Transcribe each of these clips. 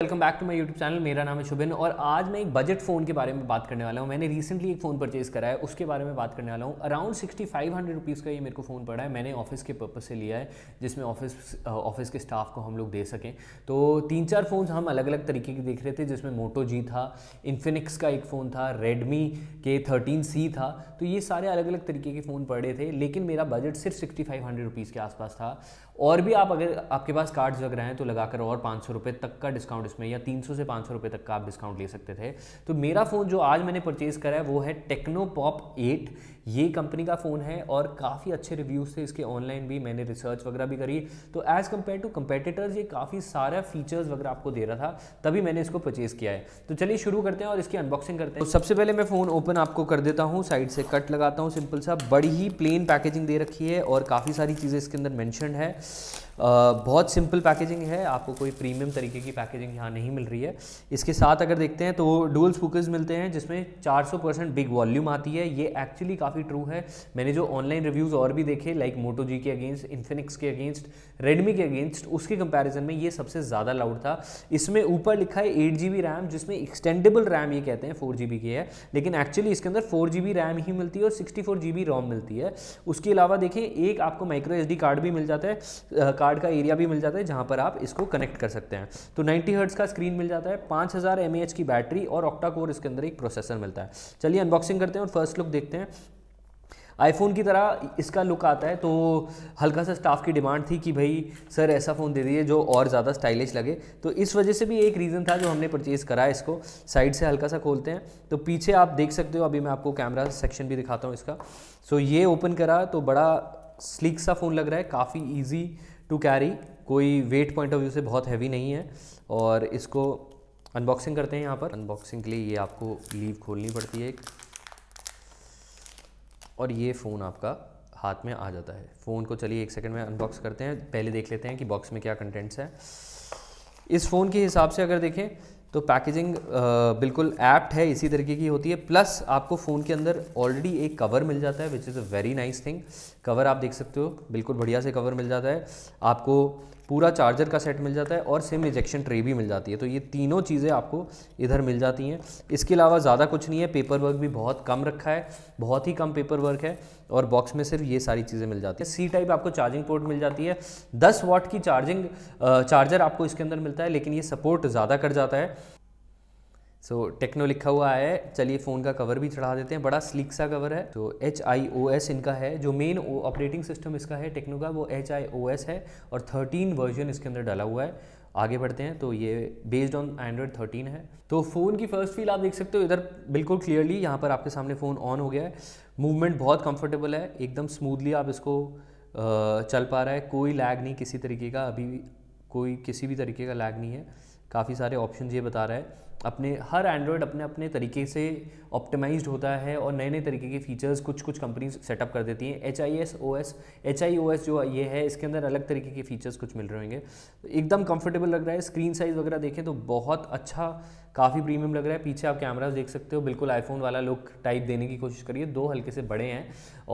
welcome back to my YouTube channel मेरा नाम है शुभिन और आज मैं एक बजट फ़ोन के बारे में बात करने वाला हूँ मैंने रिसेंटली एक फ़ोन परचेज़ करा है उसके बारे में बात करने वाला हूँ around sixty five hundred rupees का ये मेरे को फ़ोन पड़ा है मैंने ऑफिस के पर्पज़ से लिया है जिसमें ऑफिस ऑफिस uh, के स्टाफ को हम लोग दे सकें तो तीन चार फ़ोन हम अलग अलग तरीके के देख रहे थे जिसमें मोटो जी था इन्फिनिक्स का एक फ़ोन था रेडमी के थर्टीन सी था तो ये सारे अलग अलग तरीके के फ़ोन पड़े थे लेकिन मेरा बजट सिर्फ सिक्सटी फाइव हंड्रेड रुपीज़ के आसपास था और भी आप अगर आपके पास कार्ड्स वगैरह हैं तो लगाकर और पाँच सौ रुपये तक का डिस्काउंट डिस्काउंट इसमें या 300 से 500 रुपए तक का आप डिस्काउंट ले सकते थे तो मेरा फ़ोन जो आज मैंने परचेज़ करा है वो है टेक्नो पॉप एट ये कंपनी का फ़ोन है और काफ़ी अच्छे रिव्यूज़ थे इसके ऑनलाइन भी मैंने रिसर्च वगैरह भी करी तो एज़ कम्पेयर टू कम्पेटिटर्स ये काफ़ी सारा फीचर्स वगैरह आपको दे रहा था तभी मैंने इसको परचेज़ किया है तो चलिए शुरू करते हैं और इसकी अनबॉक्सिंग करते हैं तो सबसे पहले मैं फ़ोन ओपन आपको कर देता हूँ साइड से कट लगाता हूँ सिंपल सा बड़ी ही प्लेन पैकेजिंग दे रखी है और काफ़ी सारी चीज़ें इसके अंदर मैंशन है बहुत सिंपल पैकेजिंग है आपको कोई प्रीमियम तरीके की पैकेजिंग यहाँ नहीं मिल रही है इसके साथ अगर देखते हैं तो डुअल स्पूकर्स मिलते हैं जिसमें 400 परसेंट बिग वॉल्यूम आती है ये एक्चुअली काफ़ी ट्रू है मैंने जो ऑनलाइन रिव्यूज़ और भी देखे लाइक मोटो जी के अगेंस्ट इन्फिनिक्स के अगेंस्ट रेडमी के अगेंस्ट उसके कंपेरिजन में ये सबसे ज़्यादा लाउड था इसमें ऊपर लिखा है एट जी रैम जिसमें एक्सटेंडेबल रैम ये कहते हैं फोर जी की है लेकिन एक्चुअली इसके अंदर फोर जी रैम ही मिलती है और सिक्सटी फोर रोम मिलती है उसके अलावा देखें एक आपको माइक्रो एस कार्ड भी मिल जाता है कार्ड का एरिया भी मिल जाता है जहाँ पर आप इसको कनेक्ट कर सकते हैं तो 90 हर्ट्स का स्क्रीन मिल जाता है 5000 हज़ार की बैटरी और ऑक्टा कोर इसके अंदर एक प्रोसेसर मिलता है चलिए अनबॉक्सिंग करते हैं और फर्स्ट लुक देखते हैं आईफोन की तरह इसका लुक आता है तो हल्का सा स्टाफ की डिमांड थी कि भाई सर ऐसा फ़ोन दे दिए जो और ज़्यादा स्टाइलिश लगे तो इस वजह से भी एक रीज़न था जो हमने परचेज़ करा इसको साइड से हल्का सा खोलते हैं तो पीछे आप देख सकते हो अभी मैं आपको कैमरा सेक्शन भी दिखाता हूँ इसका सो ये ओपन करा तो बड़ा स्लिक सा फ़ोन लग रहा है काफ़ी ईजी टू कैरी कोई वेट पॉइंट ऑफ व्यू से बहुत हैवी नहीं है और इसको अनबॉक्सिंग करते हैं यहाँ पर अनबॉक्सिंग के लिए ये आपको लीव खोलनी पड़ती है एक और ये फ़ोन आपका हाथ में आ जाता है फ़ोन को चलिए एक सेकंड में अनबॉक्स करते हैं पहले देख लेते हैं कि बॉक्स में क्या कंटेंट्स है इस फ़ोन के हिसाब से अगर देखें तो पैकेजिंग बिल्कुल एप्ट है इसी तरीके की होती है प्लस आपको फ़ोन के अंदर ऑलरेडी एक कवर मिल जाता है which is a very nice thing cover आप देख सकते हो बिल्कुल बढ़िया से कवर मिल जाता है आपको पूरा चार्जर का सेट मिल जाता है और सिम इजेक्शन ट्रे भी मिल जाती है तो ये तीनों चीज़ें आपको इधर मिल जाती हैं इसके अलावा ज़्यादा कुछ नहीं है पेपर वर्क भी बहुत कम रखा है बहुत ही कम पेपर वर्क है और बॉक्स में सिर्फ ये सारी चीज़ें मिल जाती है सी टाइप आपको चार्जिंग पोर्ट मिल जाती है दस वॉट की चार्जिंग चार्जर आपको इसके अंदर मिलता है लेकिन ये सपोर्ट ज़्यादा कर जाता है सो so, टेक्नो लिखा हुआ है चलिए फ़ोन का कवर भी चढ़ा देते हैं बड़ा स्लीक सा कवर है तो एच आई ओ एस इनका है जो मेन ऑपरेटिंग सिस्टम इसका है टेक्नो का वो एच आई ओ एस है और 13 वर्जन इसके अंदर डाला हुआ है आगे बढ़ते हैं तो ये बेस्ड ऑन एंड्रॉयड 13 है तो फ़ोन की फर्स्ट फील आप देख सकते हो इधर बिल्कुल क्लियरली यहाँ पर आपके सामने फ़ोन ऑन हो गया है मूवमेंट बहुत कंफर्टेबल है एकदम स्मूथली आप इसको चल पा रहा है कोई लैग नहीं किसी तरीके का अभी कोई किसी भी तरीके का लैग नहीं है काफ़ी सारे ऑप्शन ये बता रहा है अपने हर एंड्रॉयड अपने अपने तरीके से ऑप्टिमाइज होता है और नए नए तरीके के फीचर्स कुछ कुछ कंपनीज सेटअप कर देती हैं H I S O S H I O S जो ये है इसके अंदर अलग तरीके के फीचर्स कुछ मिल रहे होंगे एकदम कंफर्टेबल लग रहा है स्क्रीन साइज़ वगैरह देखें तो बहुत अच्छा काफ़ी प्रीमियम लग रहा है पीछे आप कैमराज देख सकते हो बिल्कुल आईफोन वाला लुक टाइप देने की कोशिश करिए दो हल्के से बड़े हैं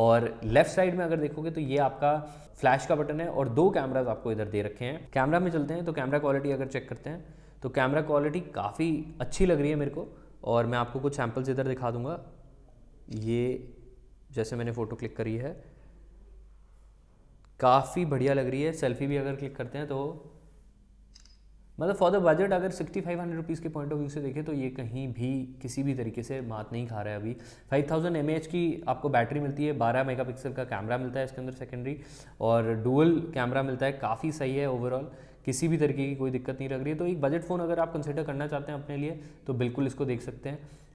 और लेफ्ट साइड में अगर देखोगे तो ये आपका फ्लैश का बटन है और दो कैमराज आपको इधर दे रखे हैं कैमरा में चलते हैं तो कैमरा क्वालिटी अगर चेक करते हैं तो कैमरा क्वालिटी काफ़ी अच्छी लग रही है मेरे को और मैं आपको कुछ सैम्पल्स इधर दिखा दूंगा ये जैसे मैंने फ़ोटो क्लिक करी है काफ़ी बढ़िया लग रही है सेल्फी भी अगर क्लिक करते हैं तो मतलब फॉर द बजट अगर सिक्सटी फाइव हंड्रेड रुपीज़ के पॉइंट ऑफ व्यू से देखें तो ये कहीं भी किसी भी तरीके से मात नहीं खा रहा है अभी फाइव थाउजेंड एम एच की आपको बैटरी मिलती है बारह मेगापिक्सल का कैमरा मिलता है इसके अंदर सेकेंडरी और डुअल कैमरा मिलता है काफ़ी सही है ओवरऑल किसी भी तरीके की कोई दिक्कत नहीं लग रही है तो एक बजट फ़ोन अगर आप कंसिडर करना चाहते हैं अपने लिए तो बिल्कुल इसको देख सकते हैं